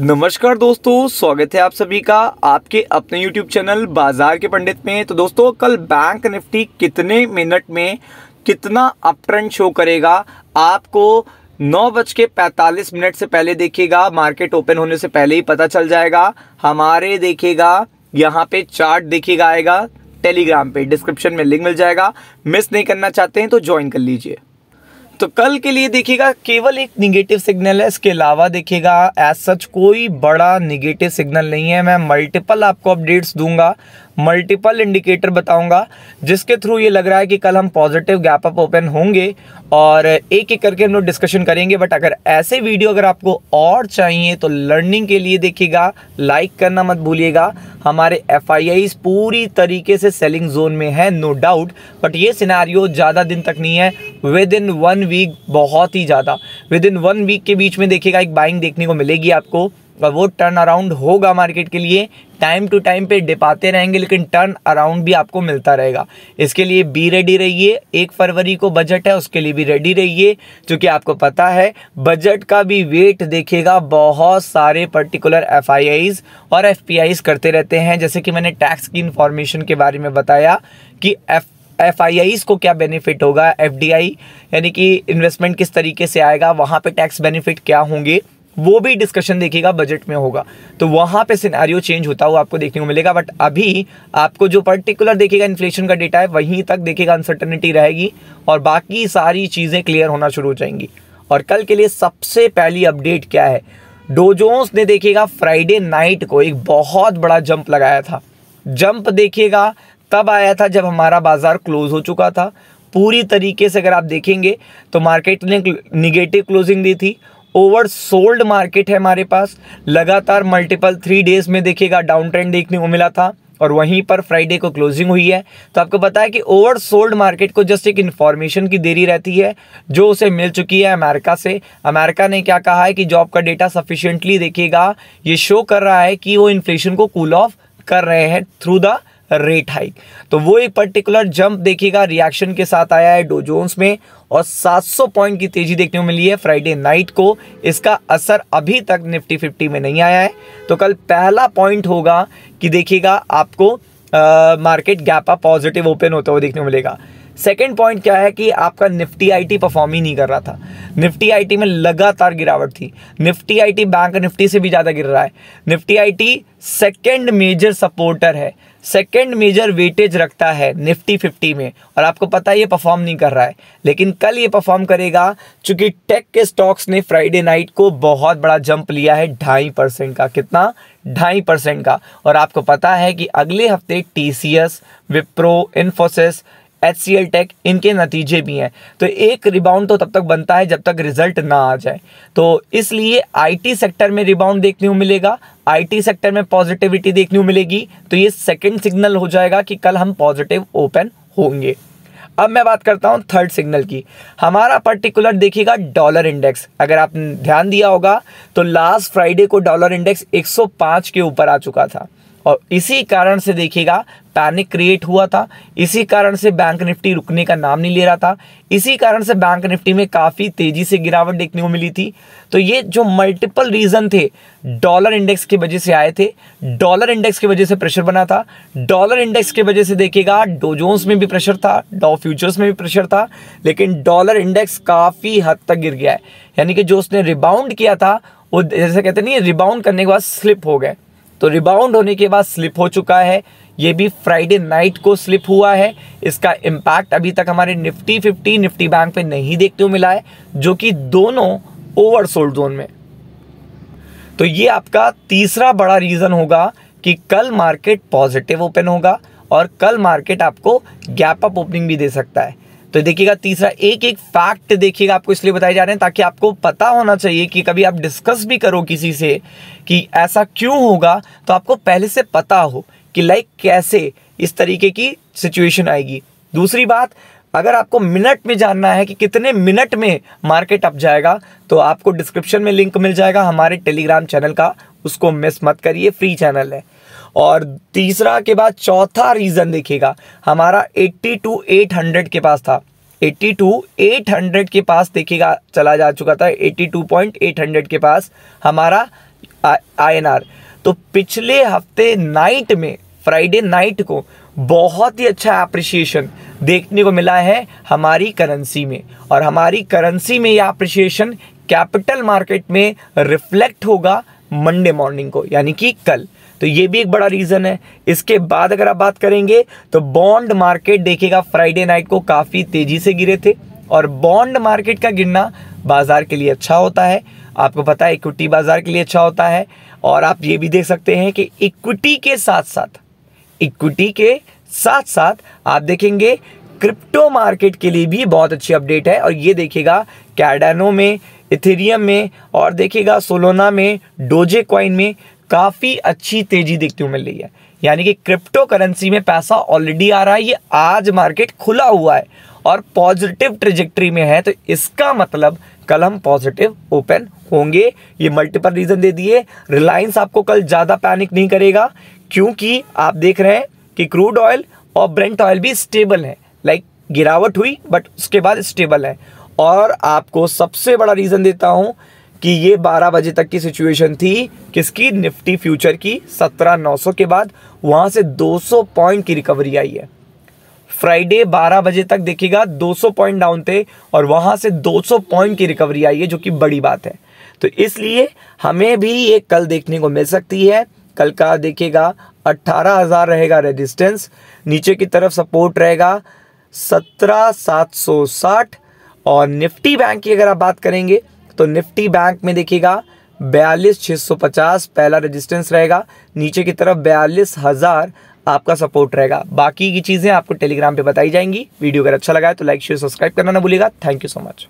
नमस्कार दोस्तों स्वागत है आप सभी का आपके अपने YouTube चैनल बाजार के पंडित में तो दोस्तों कल बैंक निफ्टी कितने मिनट में कितना अप ट्रेंड शो करेगा आपको नौ बज के पैंतालीस मिनट से पहले देखिएगा मार्केट ओपन होने से पहले ही पता चल जाएगा हमारे देखिएगा यहाँ पे चार्ट देखिएगा आएगा टेलीग्राम पे डिस्क्रिप्शन में लिंक मिल जाएगा मिस नहीं करना चाहते हैं तो ज्वाइन कर लीजिए तो कल के लिए देखिएगा केवल एक निगेटिव सिग्नल है इसके अलावा देखिएगा एज सच कोई बड़ा निगेटिव सिग्नल नहीं है मैं मल्टीपल आपको अपडेट्स दूंगा मल्टीपल इंडिकेटर बताऊंगा जिसके थ्रू ये लग रहा है कि कल हम पॉजिटिव गैप अप ओपन होंगे और एक एक करके हम लोग डिस्कशन करेंगे बट अगर ऐसे वीडियो अगर आपको और चाहिए तो लर्निंग के लिए देखिएगा लाइक करना मत भूलिएगा हमारे एफ पूरी तरीके से सेलिंग जोन में है नो डाउट बट ये सिनारियो ज़्यादा दिन तक नहीं है विद इन वन वीक बहुत ही ज़्यादा विद इन वन वीक के बीच में देखिएगा एक बाइंग देखने को मिलेगी आपको वो टर्न अराउंड होगा मार्केट के लिए टाइम टू टाइम पे डिप आते रहेंगे लेकिन टर्न अराउंड भी आपको मिलता रहेगा इसके लिए बी रेडी रहिए एक फरवरी को बजट है उसके लिए भी रेडी रहिए क्योंकि आपको पता है बजट का भी वेट देखेगा बहुत सारे पर्टिकुलर एफ और एफ करते रहते हैं जैसे कि मैंने टैक्स की इन्फॉर्मेशन के बारे में बताया कि एफ एफ को क्या बेनिफिट होगा एफ यानी कि इन्वेस्टमेंट किस तरीके से आएगा वहाँ पे टैक्स बेनिफिट क्या होंगे वो भी डिस्कशन देखिएगा बजट में होगा तो वहाँ पे सिनेरियो चेंज होता हुआ आपको देखने को मिलेगा बट अभी आपको जो पर्टिकुलर देखिएगा इन्फ्लेशन का डेटा है वहीं तक देखेगा अनसर्टनिटी रहेगी और बाकी सारी चीज़ें क्लियर होना शुरू हो जाएंगी और कल के लिए सबसे पहली अपडेट क्या है डोजोन्स ने देखिएगा फ्राइडे नाइट को एक बहुत बड़ा जंप लगाया था जंप देखिएगा तब आया था जब हमारा बाज़ार क्लोज हो चुका था पूरी तरीके से अगर आप देखेंगे तो मार्केट ने निगेटिव क्लोजिंग दी थी ओवर सोल्ड मार्केट है हमारे पास लगातार मल्टीपल थ्री डेज में देखिएगा डाउन ट्रेंड देखने को मिला था और वहीं पर फ्राइडे को क्लोजिंग हुई है तो आपको पता है कि ओवर सोल्ड मार्केट को जस्ट एक इन्फॉर्मेशन की देरी रहती है जो उसे मिल चुकी है अमेरिका से अमेरिका ने क्या कहा है कि जॉब का डेटा सफिशेंटली देखिएगा ये शो कर रहा है कि वो इन्फ्लेशन को कूल ऑफ कर रहे हैं थ्रू द रेट हाइक तो वो एक पर्टिकुलर जंप देखिएगा रिएक्शन के साथ आया है डोजोन्स में और 700 पॉइंट की तेजी देखने को मिली है फ्राइडे नाइट को इसका असर अभी तक निफ्टी फिफ्टी में नहीं आया है तो कल पहला पॉइंट होगा कि देखिएगा आपको मार्केट गैप पॉजिटिव ओपन होता हुआ देखने को मिलेगा सेकेंड पॉइंट क्या है कि आपका निफ्टी आईटी परफॉर्म ही नहीं कर रहा था निफ्टी आईटी में लगातार गिरावट थी निफ्टी आईटी बैंक निफ्टी से भी ज़्यादा गिर रहा है Nifty IT second major supporter है सेकेंड मेजर वेटेज रखता है निफ्टी फिफ्टी में और आपको पता है ये परफॉर्म नहीं कर रहा है लेकिन कल ये परफॉर्म करेगा चूंकि टेक के स्टॉक्स ने फ्राइडे नाइट को बहुत बड़ा जंप लिया है ढाई परसेंट का कितना ढाई परसेंट का और आपको पता है कि अगले हफ्ते T C S Wipro Infosys H C L tech इनके नतीजे भी हैं तो एक रिबाउंड तो तब तक बनता है जब तक रिजल्ट ना आ जाए तो इसलिए आईटी सेक्टर में रिबाउंड देखने को मिलेगा आईटी सेक्टर में पॉजिटिविटी देखने को मिलेगी तो ये सेकंड सिग्नल हो जाएगा कि कल हम पॉजिटिव ओपन होंगे अब मैं बात करता हूँ थर्ड सिग्नल की हमारा पर्टिकुलर देखिएगा डॉलर इंडेक्स अगर आपने ध्यान दिया होगा तो लास्ट फ्राइडे को डॉलर इंडेक्स 105 के ऊपर आ चुका था और इसी कारण से देखिएगा पैनिक क्रिएट हुआ था इसी कारण से बैंक निफ्टी रुकने का नाम नहीं ले रहा था इसी कारण से बैंक निफ्टी में काफ़ी तेज़ी से गिरावट देखने को मिली थी तो ये जो मल्टीपल रीज़न थे डॉलर इंडेक्स की वजह से आए थे डॉलर इंडेक्स की वजह से प्रेशर बना था डॉलर इंडेक्स की वजह से देखिएगा डोजोन्स में भी प्रेशर था डॉ फ्यूचर्स में भी प्रेशर था लेकिन डॉलर इंडेक्स काफ़ी हद तक गिर गया है यानी कि जो उसने रिबाउंड किया था वो जैसे कहते नहीं रिबाउंड करने के बाद स्लिप हो गए तो रिबाउंड होने के बाद स्लिप हो चुका है ये भी फ्राइडे नाइट को स्लिप हुआ है इसका इम्पैक्ट अभी तक हमारे निफ्टी फिफ्टी निफ्टी बैंक पे नहीं देखते हुए मिला है जो कि दोनों ओवरसोल्ड जोन में तो ये आपका तीसरा बड़ा रीज़न होगा कि कल मार्केट पॉजिटिव ओपन होगा और कल मार्केट आपको गैप अप ओपनिंग भी दे सकता है तो देखिएगा तीसरा एक एक फैक्ट देखिएगा आपको इसलिए बताए जा रहे हैं ताकि आपको पता होना चाहिए कि कभी आप डिस्कस भी करो किसी से कि ऐसा क्यों होगा तो आपको पहले से पता हो कि लाइक कैसे इस तरीके की सिचुएशन आएगी दूसरी बात अगर आपको मिनट में जानना है कि कितने मिनट में मार्केट अप जाएगा तो आपको डिस्क्रिप्शन में लिंक मिल जाएगा हमारे टेलीग्राम चैनल का उसको मिस मत करिए फ्री चैनल है और तीसरा के बाद चौथा रीज़न देखिएगा हमारा एट्टी टू 800 के पास था 82 800 के पास देखिएगा चला जा चुका था 82.800 के पास हमारा आईएनआर तो पिछले हफ्ते नाइट में फ्राइडे नाइट को बहुत ही अच्छा अप्रिशिएशन देखने को मिला है हमारी करेंसी में और हमारी करेंसी में यह अप्रिशिएशन कैपिटल मार्केट में रिफ्लेक्ट होगा मंडे मॉर्निंग को यानी कि कल तो ये भी एक बड़ा रीज़न है इसके बाद अगर आप बात करेंगे तो बॉन्ड मार्केट देखेगा फ्राइडे नाइट को काफ़ी तेज़ी से गिरे थे और बॉन्ड मार्केट का गिरना बाज़ार के लिए अच्छा होता है आपको पता है इक्विटी बाज़ार के लिए अच्छा होता है और आप ये भी देख सकते हैं कि इक्विटी के साथ साथ इक्विटी के साथ साथ आप देखेंगे क्रिप्टो मार्केट के लिए भी बहुत अच्छी अपडेट है और ये देखिएगा कैडानो में इथेरियम में और देखिएगा सोलोना में डोजे क्वाइन में काफ़ी अच्छी तेजी देखती को मिल रही है यानी कि क्रिप्टो करेंसी में पैसा ऑलरेडी आ रहा है ये आज मार्केट खुला हुआ है और पॉजिटिव ट्रिजेक्ट्री में है तो इसका मतलब कल हम पॉजिटिव ओपन होंगे ये मल्टीपल रीज़न दे दिए रिलायंस आपको कल ज़्यादा पैनिक नहीं करेगा क्योंकि आप देख रहे हैं कि क्रूड ऑयल और ब्रेंट ऑयल भी स्टेबल है लाइक गिरावट हुई बट उसके बाद स्टेबल है और आपको सबसे बड़ा रीज़न देता हूं कि ये 12 बजे तक की सिचुएशन थी किसकी निफ्टी फ्यूचर की 17900 के बाद वहाँ से 200 पॉइंट की रिकवरी आई है फ्राइडे 12 बजे तक देखिएगा 200 पॉइंट डाउन थे और वहाँ से 200 पॉइंट की रिकवरी आई है जो कि बड़ी बात है तो इसलिए हमें भी ये कल देखने को मिल सकती है कल का देखिएगा 18000 रहेगा रेजिस्टेंस नीचे की तरफ सपोर्ट रहेगा 17760 और निफ्टी बैंक की अगर आप बात करेंगे तो निफ्टी बैंक में देखिएगा बयालीस छः सौ पचास पहला रेजिस्टेंस रहेगा नीचे की तरफ बयालीस हज़ार आपका सपोर्ट रहेगा बाकी की चीज़ें आपको टेलीग्राम पे बताई जाएंगी वीडियो अगर अच्छा लगा है तो लाइक शेयर सब्सक्राइब करना ना भूलिएगा थैंक यू सो मच